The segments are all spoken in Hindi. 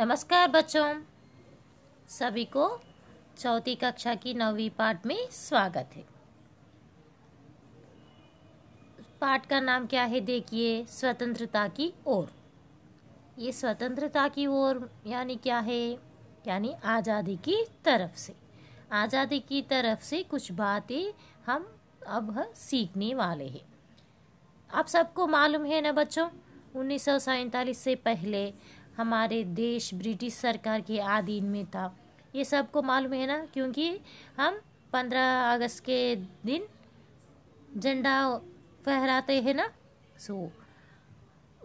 नमस्कार बच्चों सभी को चौथी कक्षा की नौवीं पाठ में स्वागत है पाठ का नाम क्या है देखिए स्वतंत्रता की ओर ये स्वतंत्रता की ओर यानी क्या है यानी आज़ादी की तरफ से आज़ादी की तरफ से कुछ बातें हम अब सीखने वाले हैं आप सबको मालूम है ना बच्चों उन्नीस से पहले हमारे देश ब्रिटिश सरकार के अधीन में था ये सबको मालूम है ना क्योंकि हम पंद्रह अगस्त के दिन झंडा फहराते हैं ना सो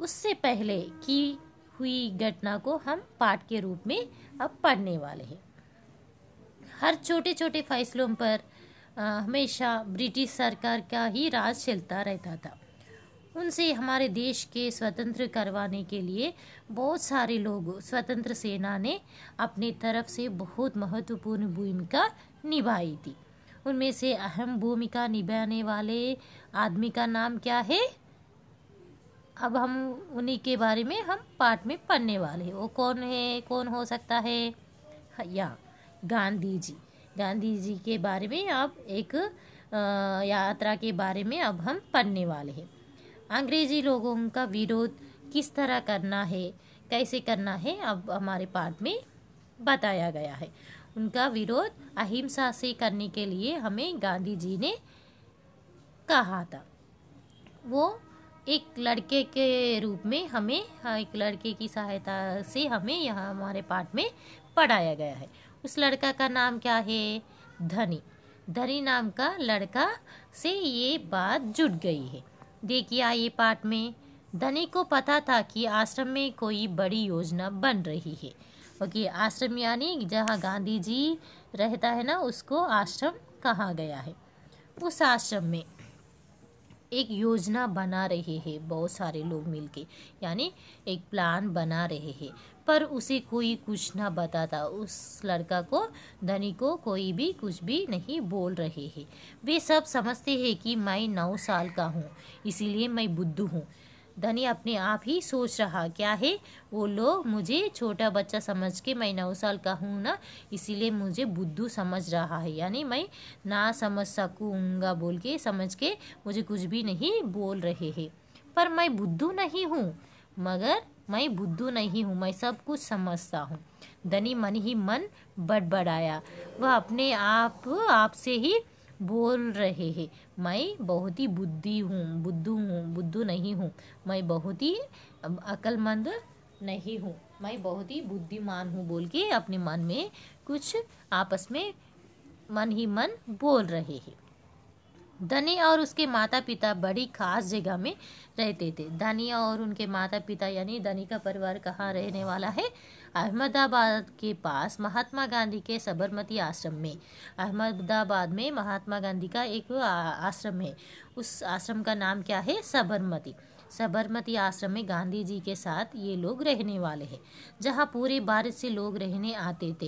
उससे पहले की हुई घटना को हम पाठ के रूप में अब पढ़ने वाले हैं हर छोटे छोटे फैसलों पर आ, हमेशा ब्रिटिश सरकार का ही राज चलता रहता था उनसे हमारे देश के स्वतंत्र करवाने के लिए बहुत सारे लोग स्वतंत्र सेना ने अपनी तरफ से बहुत महत्वपूर्ण भूमिका निभाई थी उनमें से अहम भूमिका निभाने वाले आदमी का नाम क्या है अब हम उन्हीं के बारे में हम पाठ में पढ़ने वाले हैं वो कौन है कौन हो सकता है या गांधी जी गांधी जी के बारे में आप एक यात्रा के बारे में अब हम पढ़ने वाले हैं अंग्रेजी लोगों का विरोध किस तरह करना है कैसे करना है अब हमारे पाठ में बताया गया है उनका विरोध अहिंसा से करने के लिए हमें गांधी जी ने कहा था वो एक लड़के के रूप में हमें हाँ, एक लड़के की सहायता से हमें यहाँ हमारे पाठ में पढ़ाया गया है उस लड़का का नाम क्या है धनी धनी नाम का लड़का से ये बात जुट गई है देखिए आइए पाठ में धनी को पता था कि आश्रम में कोई बड़ी योजना बन रही है ओके आश्रम यानी जहाँ गांधी जी रहता है ना उसको आश्रम कहा गया है उस आश्रम में एक योजना बना रहे हैं बहुत सारे लोग मिलके यानी एक प्लान बना रहे हैं पर उसे कोई कुछ ना बताता उस लड़का को धनी को कोई भी कुछ भी नहीं बोल रहे हैं वे सब समझते हैं कि मैं नौ साल का हूँ इसीलिए मैं बुद्धू हूँ धनी अपने आप ही सोच रहा क्या है वो लोग मुझे छोटा बच्चा समझ के मैं नौ साल का हूँ ना इसीलिए मुझे बुद्धू समझ रहा है यानी मैं ना समझ सकूँगा बोल के समझ के मुझे कुछ भी नहीं बोल रहे हैं पर मैं बुद्धू नहीं हूँ मगर मैं बुद्धू नहीं हूँ मैं सब कुछ समझता हूँ धनी मन ही मन बड़बड़ाया वह अपने आप आपसे ही बोल रहे हैं मैं बहुत ही बुद्धि हूँ बुद्धू हूँ बुद्धू नहीं हूँ मैं बहुत ही अक्लमंद नहीं हूँ मैं बहुत ही बुद्धिमान हूँ बोल के अपने मन में कुछ आपस में मन ही मन बोल रहे हैं धनी और उसके माता पिता बड़ी खास जगह में रहते थे धनी और उनके माता पिता यानी धनी का परिवार कहाँ रहने वाला है अहमदाबाद के पास महात्मा गांधी के सबरमती आश्रम में अहमदाबाद में महात्मा गांधी का एक आश्रम है उस आश्रम का नाम क्या है सबरमती साबरमती आश्रम में गांधी जी के साथ ये लोग रहने वाले हैं जहाँ पूरे भारत से लोग रहने आते थे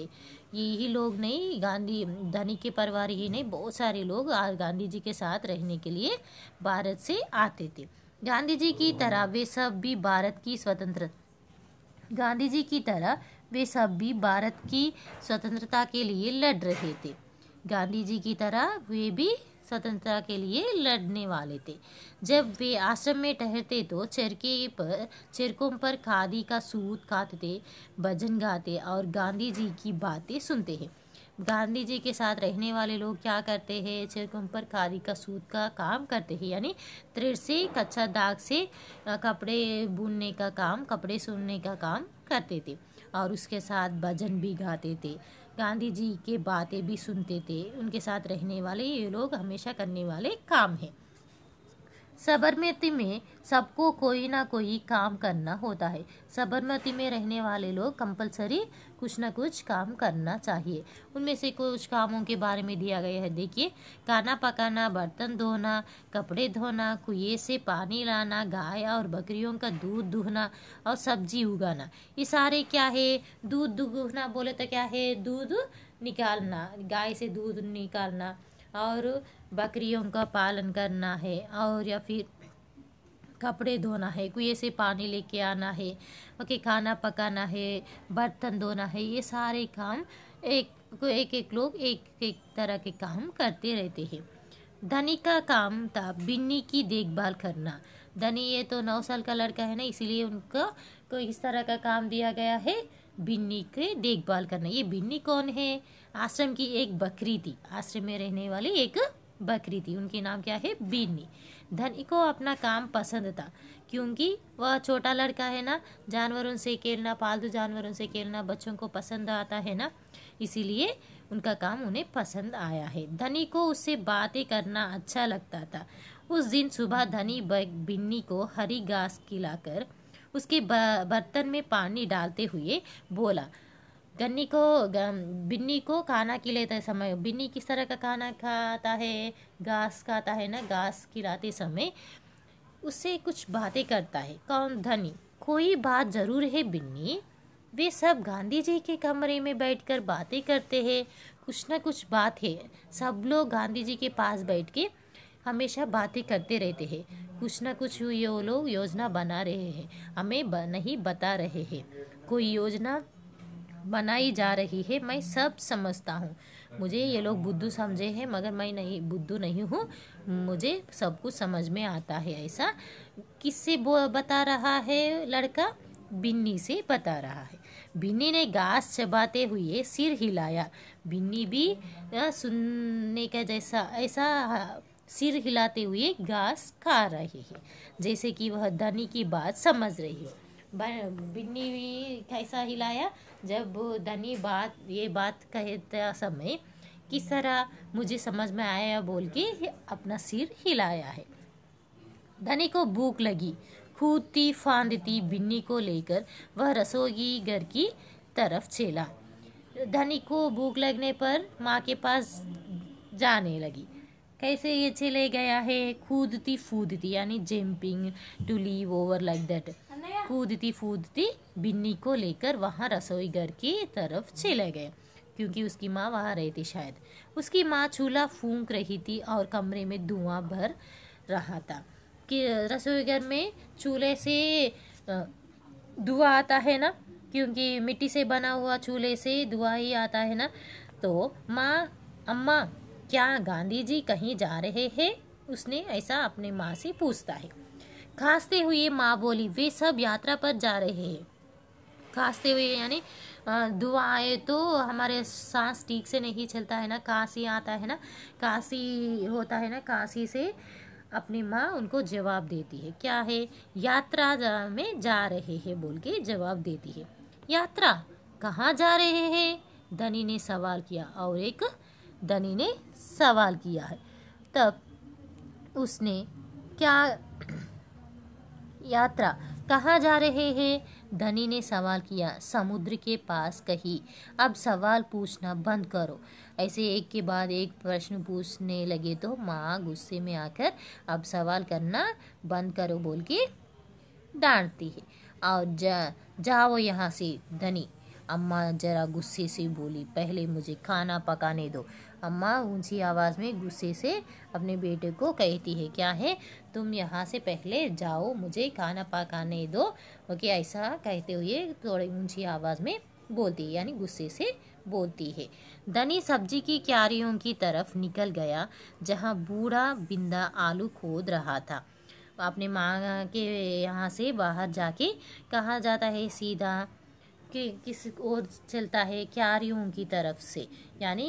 यही लोग नहीं गांधी धनी के परिवार ही नहीं बहुत सारे लोग गांधी जी के साथ रहने के लिए भारत से आते थे गांधी जी की हम्म। तरह वे सब भी भारत की स्वतंत्र गांधी जी की तरह वे सब भी भारत की स्वतंत्रता के लिए लड़ रहे थे गांधी जी की तरह वे भी स्वतंत्रता के लिए लड़ने वाले थे जब वे आश्रम में ठहरते तो चरके पर चरकों पर खादी का सूत काटते भजन गाते और गांधी जी की बातें सुनते हैं गांधी जी के साथ रहने वाले लोग क्या करते हैं चरकों पर खादी का सूत का काम करते हैं यानी त्रिर से कच्चा दाग से कपड़े बुनने का काम कपड़े सुनने का काम करते थे और उसके साथ भजन भी गाते थे गांधी जी के बातें भी सुनते थे उनके साथ रहने वाले ये लोग हमेशा करने वाले काम हैं साबरमती में सबको कोई ना कोई काम करना होता है साबरमती में रहने वाले लोग कंपलसरी कुछ ना कुछ काम करना चाहिए उनमें से कुछ कामों के बारे में दिया गया है देखिए खाना पकाना बर्तन धोना कपड़े धोना कुएँ से पानी लाना गाय और बकरियों का दूध दुहना और सब्जी उगाना ये सारे क्या है दूध दुहना बोले तो क्या है दूध निकालना गाय से दूध निकालना और बकरियों का पालन करना है और या फिर कपड़े धोना है कुएँ से पानी लेके आना है ओके खाना पकाना है बर्तन धोना है ये सारे काम एक एक एक लोग एक एक तरह के काम करते रहते हैं धनी का काम था बिन्नी की देखभाल करना धनी ये तो नौ साल का लड़का है ना इसीलिए उनको को इस तरह का काम दिया गया है बिन्नी के देखभाल करना ये बिन्नी कौन है आश्रम की एक बकरी थी आश्रम में रहने वाली एक बकरी थी उनके नाम क्या है बिन्नी धनी को अपना काम पसंद था क्योंकि वह छोटा लड़का है ना जानवरों से खेलना पालतू जानवरों से खेलना बच्चों को पसंद आता है ना इसीलिए उनका काम उन्हें पसंद आया है धनी को उससे बातें करना अच्छा लगता था उस दिन सुबह धनी बिन्नी को हरी घास खिलाकर उसके बर्तन में पानी डालते हुए बोला गन्नी को बिन्नी को खाना खिलाते समय बिन्नी किस तरह का खाना खाता है घास खाता है ना घास खिलाते समय उससे कुछ बातें करता है कौन धनी कोई बात ज़रूर है बिन्नी वे सब गांधी जी के कमरे में बैठकर बातें करते हैं कुछ ना कुछ बात है सब लोग गांधी जी के पास बैठ के हमेशा बातें करते रहते हैं कुछ ना कुछ ये वो लोग योजना बना रहे हैं हमें ब, नहीं बता रहे हैं कोई योजना बनाई जा रही है मैं सब समझता हूँ मुझे ये लोग बुद्धू समझे हैं मगर मैं नहीं बुद्धू नहीं हूँ मुझे सब कुछ समझ में आता है ऐसा किससे बता रहा है लड़का बिन्नी से बता रहा है बिन्नी ने घास चबाते हुए सिर हिलाया बिन्नी भी सुनने का जैसा ऐसा सिर हिलाते हुए घास खा रही है जैसे कि वह धनी की बात समझ रही हो बिन्नी भी कैसा हिलाया जब धनी बात ये बात कहता समय किस तरह मुझे समझ में आया बोल के अपना सिर हिलाया है धनी को भूख लगी कूदती फांदती बिन्नी को लेकर वह रसोई घर की तरफ चला धनी को भूख लगने पर माँ के पास जाने लगी कैसे ये चले गया है कूदती फूदती यानी jumping to leave over like that कूदती फूदती बिन्नी को लेकर वहाँ रसोई घर की तरफ चले गए क्योंकि उसकी माँ वहाँ रहती शायद उसकी माँ चूल्हा फूंक रही थी और कमरे में धुआं भर रहा था कि रसोई घर में चूल्हे से धुआं आता है ना क्योंकि मिट्टी से बना हुआ चूल्हे से धुआं ही आता है ना तो माँ अम्मा क्या गांधी जी कहीं जा रहे हैं उसने ऐसा अपने माँ से पूछता है खांसते हुए माँ बोली वे सब यात्रा पर जा रहे हैं खांसते हुए यानी दुआ आए तो हमारे सांस ठीक से नहीं चलता है ना काशी आता है ना काशी होता है ना काशी से अपनी माँ उनको जवाब देती है क्या है यात्रा में जा रहे हैं बोल के जवाब देती है यात्रा कहाँ जा रहे हैं धनी ने सवाल किया और एक धनी ने सवाल किया है तब उसने क्या यात्रा कहाँ जा रहे हैं धनी ने सवाल किया समुद्र के पास कही अब सवाल पूछना बंद करो ऐसे एक के बाद एक प्रश्न पूछने लगे तो माँ गुस्से में आकर अब सवाल करना बंद करो बोल के डांटती है और जा जाओ यहाँ से धनी अम्मा जरा गुस्से से बोली पहले मुझे खाना पकाने दो अम्मा ऊंची आवाज़ में गुस्से से अपने बेटे को कहती है क्या है तुम यहाँ से पहले जाओ मुझे खाना पकाने दो ओके ऐसा कहते हुए थोड़ी ऊंची आवाज़ में बोलती है यानी गुस्से से बोलती है धनी सब्जी की क्यारियों की तरफ निकल गया जहाँ बूढ़ा बिंदा आलू खोद रहा था अपने माँ के यहाँ से बाहर जाके कहा जाता है सीधा कि किस ओर चलता है क्यारियों की तरफ से यानी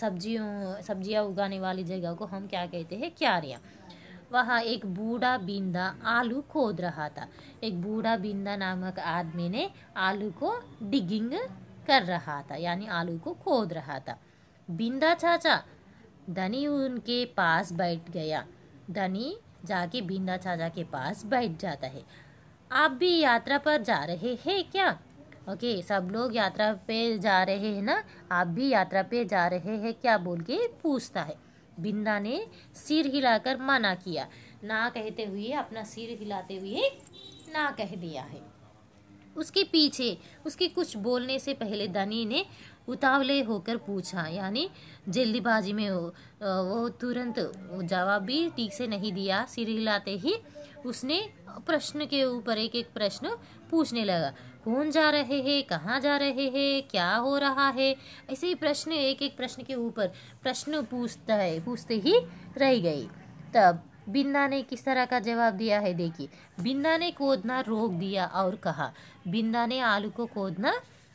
सब्जियों सब्जियां उगाने वाली जगह को हम क्या कहते हैं क्यारियाँ वहाँ एक बूढ़ा बिंदा आलू खोद रहा था एक बूढ़ा बिंदा नामक आदमी ने आलू को डिगिंग कर रहा था यानी आलू को खोद रहा था बिंदा चाचा धनी उनके पास बैठ गया धनी जाके बिंदा चाचा के पास बैठ जाता है आप भी यात्रा पर जा रहे हैं क्या ओके सब लोग यात्रा पे जा रहे हैं ना आप भी यात्रा पे जा रहे हैं क्या बोल के पूछता है बिंदा ने सिर हिलाकर मना किया ना कहते हुए अपना सिर हिलाते हुए ना कह दिया है उसके पीछे उसके कुछ बोलने से पहले धनी ने उतावले होकर पूछा यानी जल्दीबाजी में हो वो तुरंत जवाब भी ठीक से नहीं दिया सिर हिलाते ही उसने प्रश्न के ऊपर एक एक प्रश्न पूछने लगा कौन जा रहे हैं कहाँ जा रहे हैं क्या हो रहा है ऐसे ही प्रश्न एक एक प्रश्न के ऊपर प्रश्न पूछता है पूछते ही रह गई तब बिंदा ने किस तरह का जवाब दिया है देखिए बिंदा ने खोदना रोक दिया और कहा बिंदा ने आलू को खोदना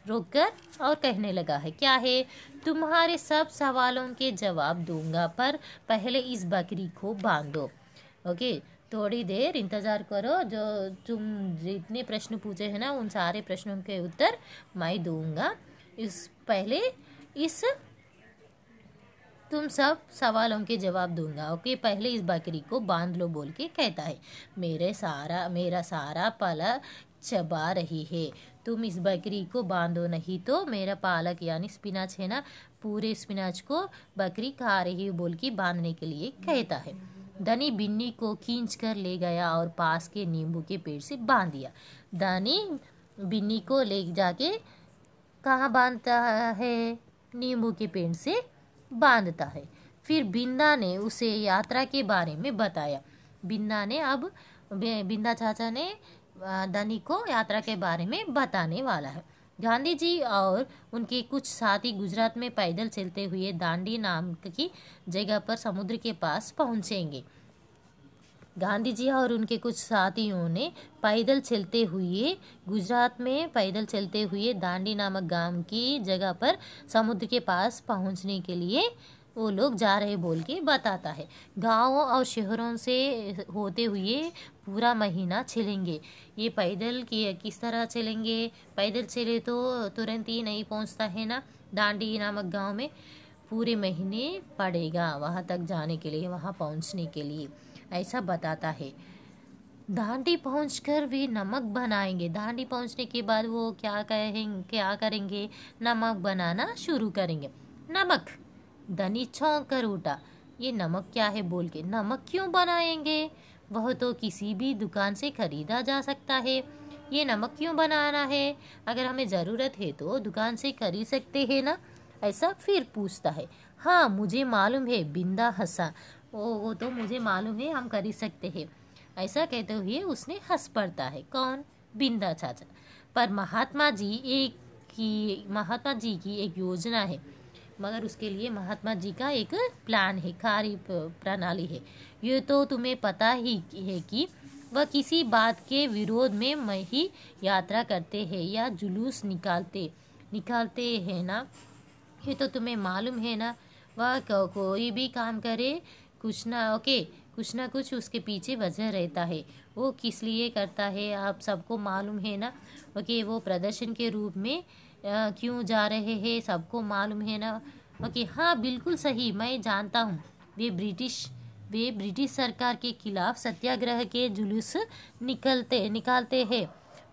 रोक कर और कहने लगा है क्या है तुम्हारे सब सवालों के जवाब दूंगा पर पहले इस बकरी को बांधो ओके थोड़ी देर इंतज़ार करो जो तुम जितने प्रश्न पूछे हैं ना उन सारे प्रश्नों के उत्तर मैं दूंगा इस पहले इस तुम सब सवालों के जवाब दूंगा ओके पहले इस बकरी को बांध लो बोल के कहता है मेरे सारा मेरा सारा पला चबा रही है तुम इस बकरी को बांधो नहीं तो मेरा पालक यानी स्पिनाच है ना पूरे स्पिनाच को बकरी खा रही बोल के बांधने के लिए कहता है धनी बिन्नी को खींच कर ले गया और पास के नींबू के पेड़ से बांध दिया धनी बिन्नी को ले जाके कहाँ बांधता है नींबू के पेड़ से बांधता है फिर बिंदा ने उसे यात्रा के बारे में बताया बिंदा ने अब बिंदा चाचा ने धनी को यात्रा के बारे में बताने वाला है गांधी जी और उनके कुछ साथी गुजरात में पैदल चलते हुए दांडी नाम की जगह पर समुद्र के पास पहुंचेंगे गांधी जी और उनके कुछ साथियों ने पैदल चलते हुए गुजरात में पैदल चलते हुए दांडी नामक गांव की जगह पर समुद्र के पास पहुंचने के लिए वो लोग जा रहे बोल के बताता है गाँवों और शहरों से होते हुए पूरा महीना चलेंगे ये पैदल कि किस तरह चलेंगे पैदल चले तो तुरंत ही नहीं पहुंचता है ना डांडी नामक गांव में पूरे महीने पड़ेगा वहाँ तक जाने के लिए वहाँ पहुँचने के लिए ऐसा बताता है दांडी पहुंचकर वे नमक बनाएंगे दांडी पहुंचने के बाद वो क्या कहेंगे क्या करेंगे नमक बनाना शुरू करेंगे नमक धनी छोंक कर उठा ये नमक क्या है बोल के नमक क्यों बनाएंगे वह तो किसी भी दुकान से खरीदा जा सकता है ये नमक क्यों बनाना है अगर हमें ज़रूरत है तो दुकान से खरीद सकते हैं ना ऐसा फिर पूछता है हाँ मुझे मालूम है बिंदा हंसा ओ वो तो मुझे मालूम है हम खरीद सकते हैं ऐसा कहते हुए उसने हंस पड़ता है कौन बिंदा चाचा पर महात्मा जी एक की महात्मा जी की एक योजना है मगर उसके लिए महात्मा जी का एक प्लान है कार्य प्रणाली है ये तो तुम्हें पता ही है कि वह किसी बात के विरोध में मैं ही यात्रा करते हैं या जुलूस निकालते निकालते हैं ना ये तो तुम्हें मालूम है ना वह कोई भी काम करे कुछ ना ओके कुछ ना कुछ उसके पीछे वजह रहता है वो किस लिए करता है आप सबको मालूम है ना ओके वो प्रदर्शन के रूप में क्यों जा रहे हैं सबको मालूम है ना ओके हाँ बिल्कुल सही मैं जानता हूँ वे ब्रिटिश वे ब्रिटिश सरकार के खिलाफ सत्याग्रह के जुलूस निकलते निकालते हैं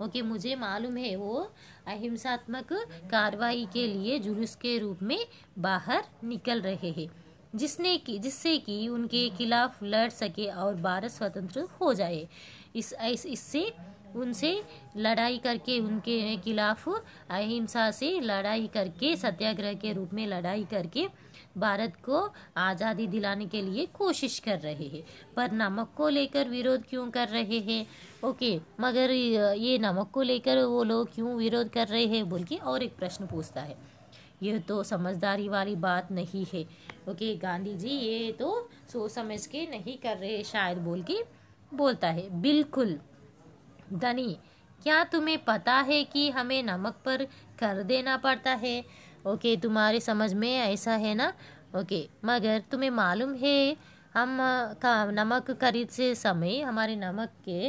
ओके मुझे मालूम है वो अहिंसात्मक कार्रवाई के लिए जुलूस के रूप में बाहर निकल रहे हैं जिसने कि जिससे कि उनके खिलाफ लड़ सके और भारत स्वतंत्र हो जाए इस इससे इस उनसे लड़ाई करके उनके खिलाफ अहिंसा से लड़ाई करके सत्याग्रह के रूप में लड़ाई करके भारत को आज़ादी दिलाने के लिए कोशिश कर रहे हैं पर नमक को लेकर विरोध क्यों कर रहे हैं ओके मगर ये नमक को लेकर वो लोग क्यों विरोध कर रहे हैं बोल के और एक प्रश्न पूछता है यह तो समझदारी वाली बात नहीं है ओके गांधी जी ये तो सोच समझ के नहीं कर रहे शायद बोल के बोलता है बिल्कुल धनी क्या तुम्हें पता है कि हमें नमक पर कर देना पड़ता है ओके तुम्हारे समझ में ऐसा है ना ओके मगर तुम्हें मालूम है हम का नमक खरीद से समय हमारे नमक के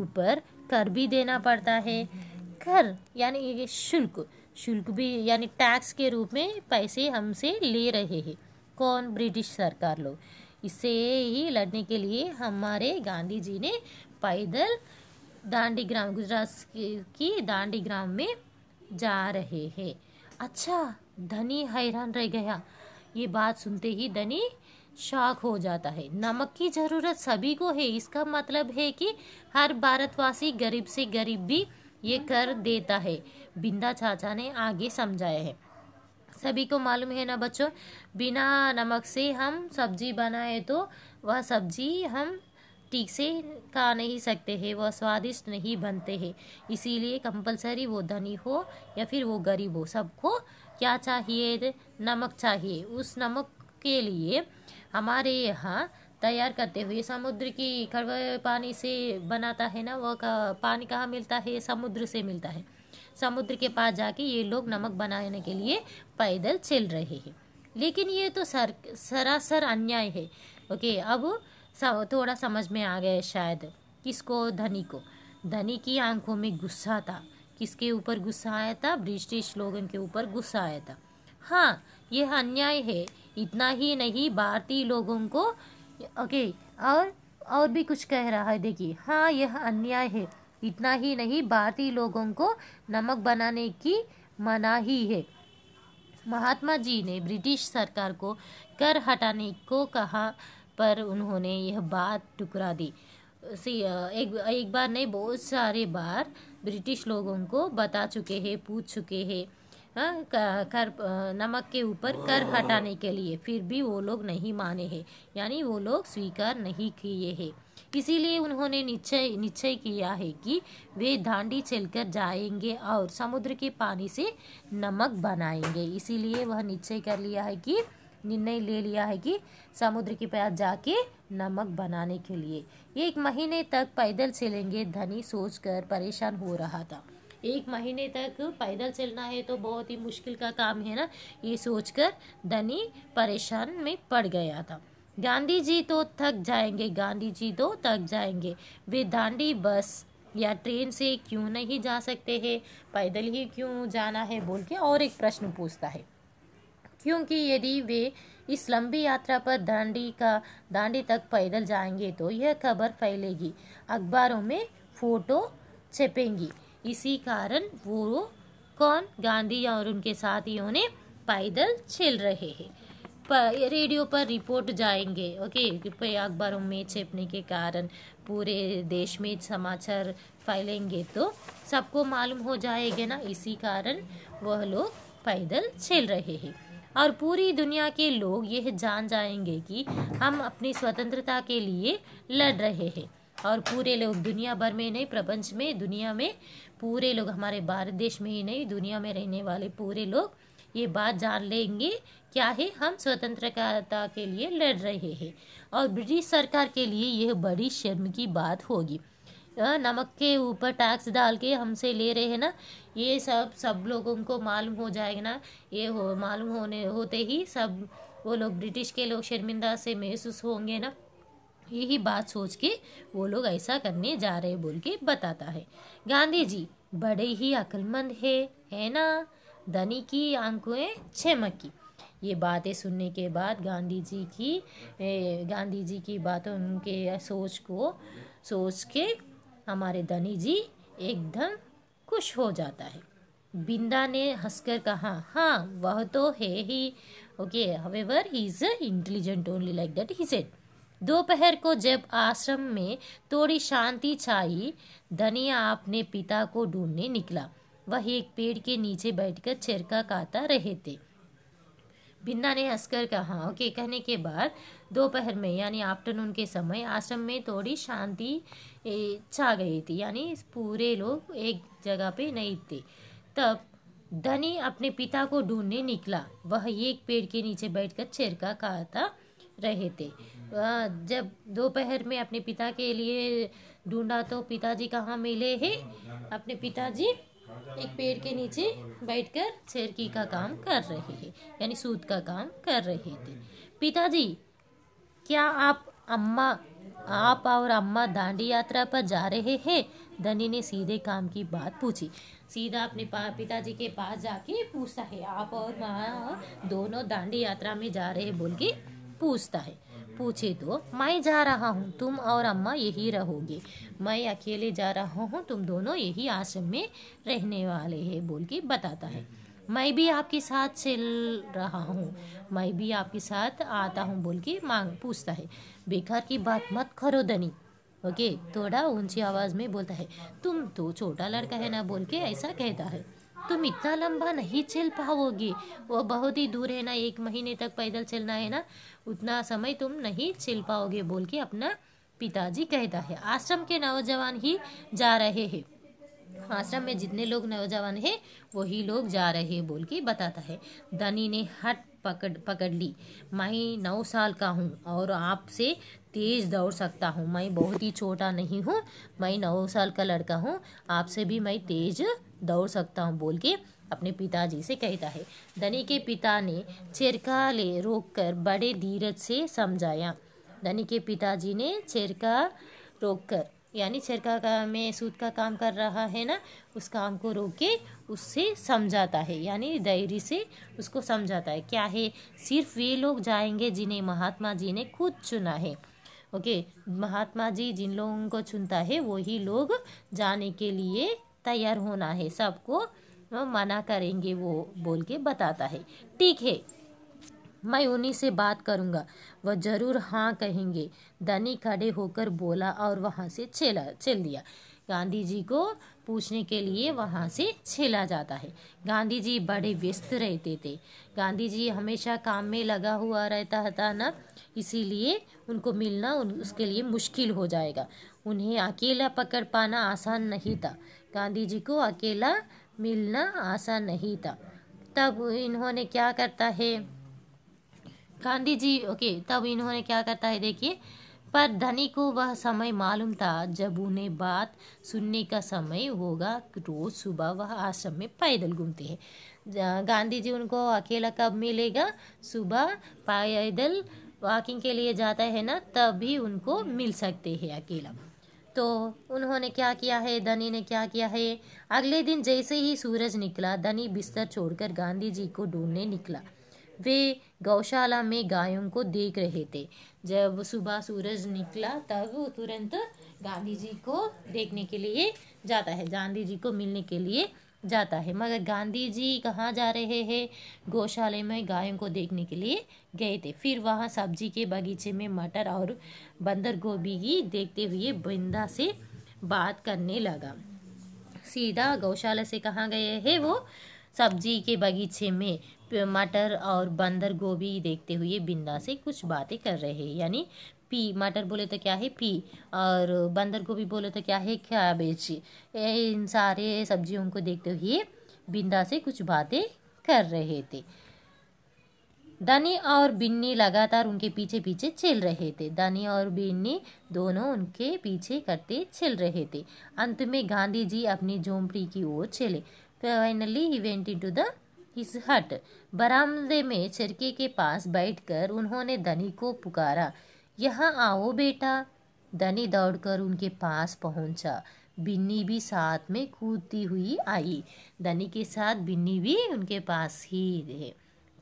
ऊपर कर भी देना पड़ता है कर यानी शुल्क शुल्क भी यानी टैक्स के रूप में पैसे हमसे ले रहे हैं कौन ब्रिटिश सरकार लोग इससे ही लड़ने के लिए हमारे गांधी जी ने पैदल दांडी ग्राम गुजरात की दांडी ग्राम में जा रहे हैं अच्छा धनी हैरान रह गया ये बात सुनते ही धनी शॉक हो जाता है नमक की ज़रूरत सभी को है इसका मतलब है कि हर भारतवासी गरीब से गरीब भी ये कर देता है बिंदा चाचा ने आगे समझाया है सभी को मालूम है ना बच्चों बिना नमक से हम सब्जी बनाए तो वह सब्जी हम ठीक से खा नहीं सकते हैं वह स्वादिष्ट नहीं बनते हैं इसीलिए कंपलसरी वो धनी हो या फिर वो गरीब हो सबको क्या चाहिए नमक चाहिए उस नमक के लिए हमारे यहाँ तैयार करते हुए समुद्र की कड़वे पानी से बनाता है ना वह का, पानी कहाँ मिलता है समुद्र से मिलता है समुद्र के पास जाके ये लोग नमक बनाने के लिए पैदल चल रहे हैं लेकिन ये तो सर सरासर अन्याय है ओके अब थोड़ा समझ में आ गया शायद किसको धनी को धनी की आंखों में गुस्सा था किसके ऊपर गुस्सा आया था ब्रिटिश लोगों के ऊपर गुस्सा आया था हाँ यह अन्याय है इतना ही नहीं भारतीय लोगों को ओके और और भी कुछ कह रहा है देखिए हाँ यह अन्याय है इतना ही नहीं भारतीय लोगों को नमक बनाने की मनाही है महात्मा जी ने ब्रिटिश सरकार को कर हटाने को कहा पर उन्होंने यह बात टुकरा दी सी एक एक बार नहीं बहुत सारे बार ब्रिटिश लोगों को बता चुके हैं पूछ चुके हैं कर नमक के ऊपर कर हटाने के लिए फिर भी वो लोग नहीं माने हैं यानी वो लोग स्वीकार नहीं किए हैं इसीलिए उन्होंने निश्चय निश्चय किया है कि वे दांडी चलकर जाएंगे और समुद्र के पानी से नमक बनाएंगे इसीलिए वह निश्चय कर लिया है कि निर्णय ले लिया है कि समुद्र के पास जाके नमक बनाने के लिए एक महीने तक पैदल चलेंगे धनी सोचकर परेशान हो रहा था एक महीने तक पैदल चलना है तो बहुत ही मुश्किल का काम है ना ये सोचकर धनी परेशान में पड़ गया था गांधी जी तो थक जाएंगे गांधी जी तो थक जाएंगे वे दांडी बस या ट्रेन से क्यों नहीं जा सकते हैं पैदल ही क्यों जाना है बोल के और एक प्रश्न पूछता है क्योंकि यदि वे इस लंबी यात्रा पर दांडी का दांडी तक पैदल जाएंगे तो यह खबर फैलेगी अखबारों में फोटो छपेंगी इसी कारण वो कौन गांधी और उनके साथियों ने पैदल चल रहे हैं रेडियो पर रिपोर्ट जाएंगे ओके अखबारों में छपने के कारण पूरे देश में समाचार फैलेंगे तो सबको मालूम हो जाएगा ना इसी कारण वह लोग पैदल चल रहे हैं और पूरी दुनिया के लोग यह जान जाएंगे कि हम अपनी स्वतंत्रता के लिए लड़ रहे हैं और पूरे लोग दुनिया भर में नहीं प्रपंच में दुनिया में पूरे लोग हमारे भारत देश में ही नहीं दुनिया में रहने वाले पूरे लोग ये बात जान लेंगे क्या है हम स्वतंत्रता के लिए लड़ रहे हैं और ब्रिटिश सरकार के लिए यह बड़ी शर्म की बात होगी नमक के ऊपर टैक्स डाल के हमसे ले रहे हैं ना ये सब सब लोगों को मालूम हो जाएगा ना ये हो मालूम होने होते ही सब वो लोग ब्रिटिश के लोग शर्मिंदा से महसूस होंगे ना यही बात सोच के वो लोग ऐसा करने जा रहे बोल के बताता है गांधी जी बड़े ही अक्लमंद है है ना धनी की आंखें छमकी ये बातें सुनने के बाद गांधी जी की गांधी जी की बातों के सोच को सोच के हमारे धनी जी एकदम खुश हो जाता है बिंदा ने हंसकर कहा हाँ वह तो है ही okay however he is intelligent only like that he said दोपहर को जब आश्रम में थोड़ी शांति छाई धनिया अपने पिता को ढूंढने निकला वह एक पेड़ के नीचे बैठकर छिरका काता रहे थे भिन्ना ने हंसकर कहा ओके कहने के बाद दोपहर में यानी आफ्टरनून के समय आश्रम में थोड़ी शांति छा गई थी यानी पूरे लोग एक जगह पे नहीं थे तब धनी अपने पिता को ढूंढने निकला वह एक पेड़ के नीचे बैठकर छिरका खाता रहे थे जब दोपहर में अपने पिता के लिए ढूंढा तो पिताजी कहाँ मिले हैं अपने पिताजी एक पेड़ के नीचे बैठकर चरखी का काम कर रहे है यानी सूत का काम कर रहे थे पिताजी क्या आप अम्मा आप और अम्मा दांडी यात्रा पर जा रहे हैं धनी ने सीधे काम की बात पूछी सीधा अपने पिताजी के पास जाके पूछता है आप और माँ दोनों दांडी यात्रा में जा रहे बोल के पूछता है पूछे तो मैं जा रहा हूँ तुम और अम्मा यही रहोगे मैं अकेले जा रहा हूँ तुम दोनों यही आश्रम में रहने वाले हैं बोल के बताता है मैं भी आपके साथ चल रहा हूँ मैं भी आपके साथ आता हूँ बोल के मांग पूछता है बेकार की बात मत करो धनी ओके थोड़ा ऊंची आवाज़ में बोलता है तुम तो छोटा लड़का है ना बोल के ऐसा कहता है तुम इतना लंबा नहीं चल पाओगे वो बहुत ही दूर है ना एक महीने तक पैदल चलना है ना उतना समय तुम नहीं छिल पाओगे बोल के अपना पिताजी कहता है आश्रम के नौजवान ही जा रहे हैं आश्रम में जितने लोग नौजवान हैं वही लोग जा रहे हैं बोल के बताता है धनी ने हट पकड़ पकड़ ली मैं नौ साल का हूँ और आपसे तेज़ दौड़ सकता हूँ मैं बहुत ही छोटा नहीं हूँ मैं नौ साल का लड़का हूँ आपसे भी मैं तेज़ दौड़ सकता हूँ बोल के अपने पिताजी से कहता है धनी के पिता ने चेरका ले रोककर बड़े धीरज से समझाया धनी के पिताजी ने चेरका रोककर यानी चिरका का में सूद का काम कर रहा है ना उस काम को रोक के उससे समझाता है यानी धैर्य से उसको समझाता है क्या है सिर्फ वे लोग जाएंगे जिन्हें महात्मा जी ने खुद चुना है ओके महात्मा जी जिन लोगों को चुनता है वही लोग जाने के लिए तैयार होना है सबको मना करेंगे वो बोल के बताता है ठीक है मैं उन्हीं से बात करूंगा वह जरूर हाँ कहेंगे धनी खड़े होकर बोला और वहाँ से चला चल दिया गांधी जी को पूछने के लिए वहाँ से छेला जाता है गांधी जी बड़े व्यस्त रहते थे गांधी जी हमेशा काम में लगा हुआ रहता था ना इसीलिए उनको मिलना उन, उसके लिए मुश्किल हो जाएगा उन्हें अकेला पकड़ पाना आसान नहीं था गांधी जी को अकेला मिलना आसान नहीं था तब इन्होंने क्या करता है गांधी जी ओके तब इन्होंने क्या करता है देखिए पर धनी को वह समय मालूम था जब उन्हें बात सुनने का समय होगा रोज़ सुबह वह आश्रम में पैदल घूमते हैं गांधी जी उनको अकेला कब मिलेगा सुबह पैदल वॉकिंग के लिए जाता है ना तभी उनको मिल सकते हैं अकेला तो उन्होंने क्या किया है धनी ने क्या किया है अगले दिन जैसे ही सूरज निकला धनी बिस्तर छोड़कर गांधी जी को ढूंढने निकला वे गौशाला में गायों को देख रहे थे जब सुबह सूरज निकला तब तुरंत गांधी जी को देखने के लिए जाता है गांधी जी को मिलने के लिए जाता है मगर गांधी जी कहाँ जा रहे हैं गौशाले में गायों को देखने के लिए गए थे फिर वहाँ सब्जी के बगीचे में मटर और बंदर गोभी की देखते हुए बिंदा से बात करने लगा सीधा गौशाला से कहाँ गए हैं वो सब्जी के बगीचे में मटर और बंदर गोभी देखते हुए बिंदा से कुछ बातें कर रहे हैं यानी पी मटर बोले तो क्या है पी और बंदर गोभी बोले तो क्या है क्या ये इन सारे सब्जियों को देखते हुए बिंदा से कुछ बातें कर रहे थे दानी और बिन्नी लगातार उनके पीछे पीछे चल रहे थे दानी और बिन्नी दोनों उनके पीछे करते चल रहे थे अंत में गांधी जी अपनी झोंपड़ी की ओर चले finally he went into the hut बरामदे में चरके के पास बैठकर उन्होंने धनी को पुकारा यहाँ आओ बेटा धनी दौड़कर उनके पास पहुँचा बिन्नी भी साथ में कूदती हुई आई धनी के साथ बिन्नी भी उनके पास ही रहे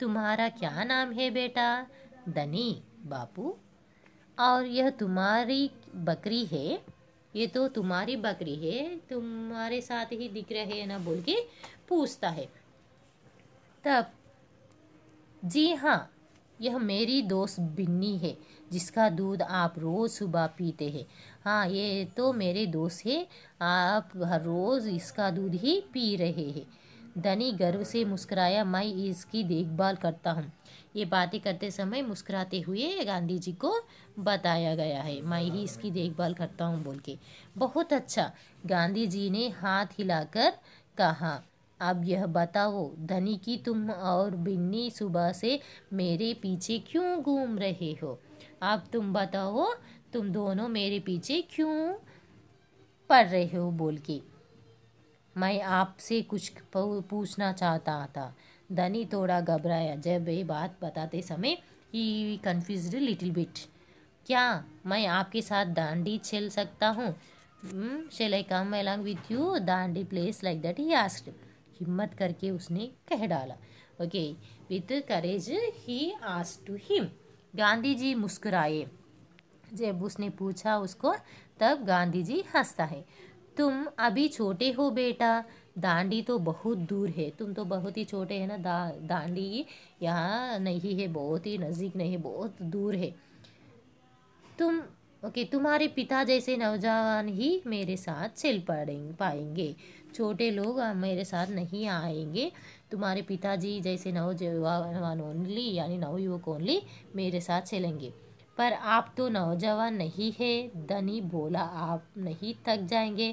तुम्हारा क्या नाम है बेटा धनी बापू और यह तुम्हारी बकरी है ये तो तुम्हारी बकरी है तुम्हारे साथ ही दिख रहे है ना बोल के पूछता है तब जी हाँ यह मेरी दोस्त बिन्नी है जिसका दूध आप रोज़ सुबह पीते हैं हाँ ये तो मेरे दोस्त है आप हर रोज़ इसका दूध ही पी रहे हैं धनी गर्व से मुस्कराया मैं इसकी देखभाल करता हूँ ये बातें करते समय मुस्कुराते हुए गांधी जी को बताया गया है मैं ही इसकी देखभाल करता हूँ बोल के बहुत अच्छा गांधी जी ने हाथ हिलाकर कहा अब यह बताओ धनी की तुम और बिन्नी सुबह से मेरे पीछे क्यों घूम रहे हो अब तुम बताओ तुम दोनों मेरे पीछे क्यों पढ़ रहे हो बोल के मैं आपसे कुछ पूछना चाहता था धनी थोड़ा घबराया जब ये बात बताते समय ही कन्फ्यूज लिटिल बिट क्या मैं आपके साथ दांडी खेल सकता हूँ shall I come along with you Dandi place like that he asked हिम्मत करके उसने कह डाला okay with courage he asked to him Gandhi ji मुस्कुराए जब उसने पूछा उसको तब गांधी जी हंसता है तुम अभी छोटे हो बेटा दांडी तो बहुत दूर है तुम तो बहुत ही छोटे है ना दा, दांडी यहाँ नहीं है बहुत ही नज़दीक नहीं है बहुत दूर है तुम ओके okay, तुम्हारे पिता जैसे नौजवान ही मेरे साथ चल पड़ेंगे पाएंगे छोटे लोग मेरे साथ नहीं आएंगे तुम्हारे पिताजी जैसे जवान ओनली यानी नवयुवक ओनली मेरे साथ चलेंगे पर आप तो नौजवान नहीं है धनी बोला आप नहीं थक जाएंगे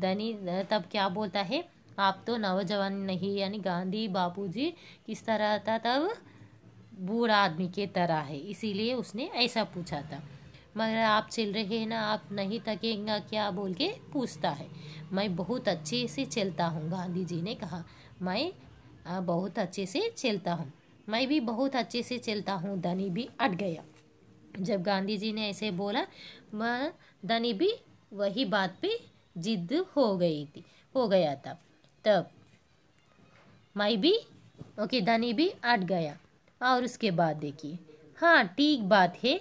धनी तब क्या बोलता है आप तो नौजवान नहीं यानी गांधी बापूजी किस तरह था तब बूढ़ा आदमी के तरह है इसीलिए उसने ऐसा पूछा था मगर आप चल रहे हैं ना आप नहीं थकेंगे क्या बोल के पूछता है मैं बहुत अच्छे से चलता हूँ गांधी जी ने कहा मैं बहुत अच्छे से चलता हूँ मैं भी बहुत अच्छे से चलता हूँ धनी भी अट गया जब गांधी जी ने ऐसे बोला वह धनी भी वही बात पे जिद हो गई थी हो गया था तब मैं भी ओके धनी भी अट गया और उसके बाद देखिए हाँ ठीक बात है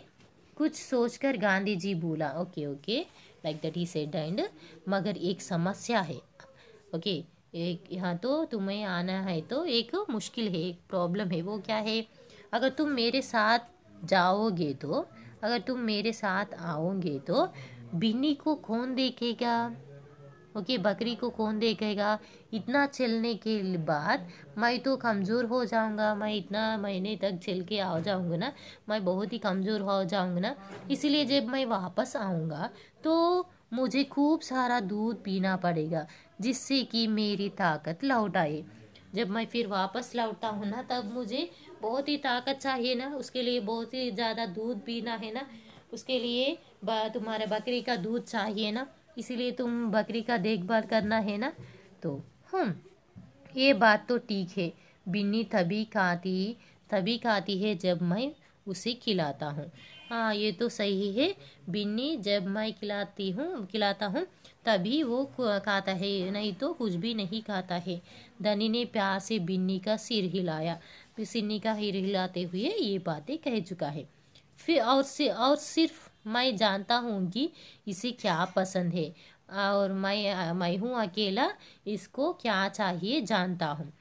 कुछ सोचकर गांधी जी बोला okay okay like that he said and मगर एक समस्या है ओके okay, एक यहाँ तो तुम्हें आना है तो एक मुश्किल है एक प्रॉब्लम है वो क्या है अगर तुम मेरे साथ जाओगे तो अगर तुम मेरे साथ आओगे तो बिन्नी को कौन देखेगा ओके okay, बकरी को कौन देखेगा इतना चलने के बाद मैं तो कमज़ोर हो जाऊंगा मैं इतना महीने तक चल के आ जाऊंगा ना मैं बहुत ही कमज़ोर हो जाऊंगा ना इसलिए जब मैं वापस आऊँगा तो मुझे खूब सारा दूध पीना पड़ेगा जिससे कि मेरी ताकत लौट आए जब मैं फिर वापस लौटता हूँ ना तब मुझे बहुत ही ताकत चाहिए ना उसके लिए बहुत ही ज़्यादा दूध पीना है ना उसके लिए तुम्हारे बकरी का दूध चाहिए ना इसीलिए तुम बकरी का देखभाल करना है ना तो हम हम्म, ये बात तो ठीक है बिन्नी तभी खाती तभी खाती है जब मैं उसे खिलाता हूँ हाँ ये तो सही है बिन्नी जब मैं खिलाती हूँ खिलाता हूँ तभी वो खाता है नहीं तो कुछ भी नहीं खाता है धनी ने प्यार से बिन्नी का सिर हिलाया सिन्नी का हिर हिलाते हुए ये बातें कह चुका है फिर और से और सिर्फ मैं जानता हूँ कि इसे क्या पसंद है और मैं मैं हूँ अकेला इसको क्या चाहिए जानता हूँ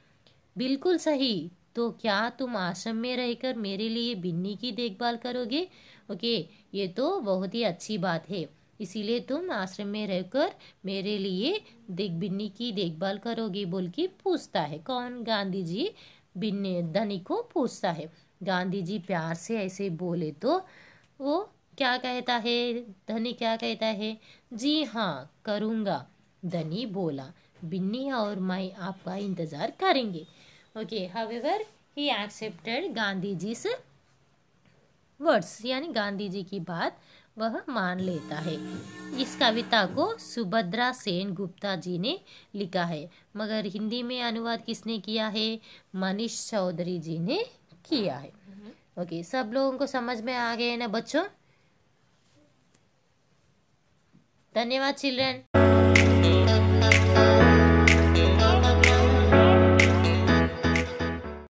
बिल्कुल सही तो क्या तुम आश्रम में रहकर मेरे लिए बिन्नी की देखभाल करोगे ओके ये तो बहुत ही अच्छी बात है इसीलिए तुम आश्रम में रहकर मेरे लिए देख बिन्नी की देखभाल करोगी बोल के पूछता है कौन गांधी जी बिन्नी धनी को पूछता है गांधी जी प्यार से ऐसे बोले तो वो क्या कहता है धनी क्या कहता है जी हाँ करूँगा धनी बोला बिन्नी और मैं आपका इंतज़ार करेंगे okay however he accepted Gandhi ji से वर्ड्स यानी गांधी जी की बात वह मान लेता है इस कविता को सुभद्रा सेन गुप्ता जी ने लिखा है मगर हिंदी में अनुवाद किसने किया है मनीष चौधरी जी ने किया है ओके सब लोगों को समझ में आ गए ना बच्चों धन्यवाद चिल्ड्रन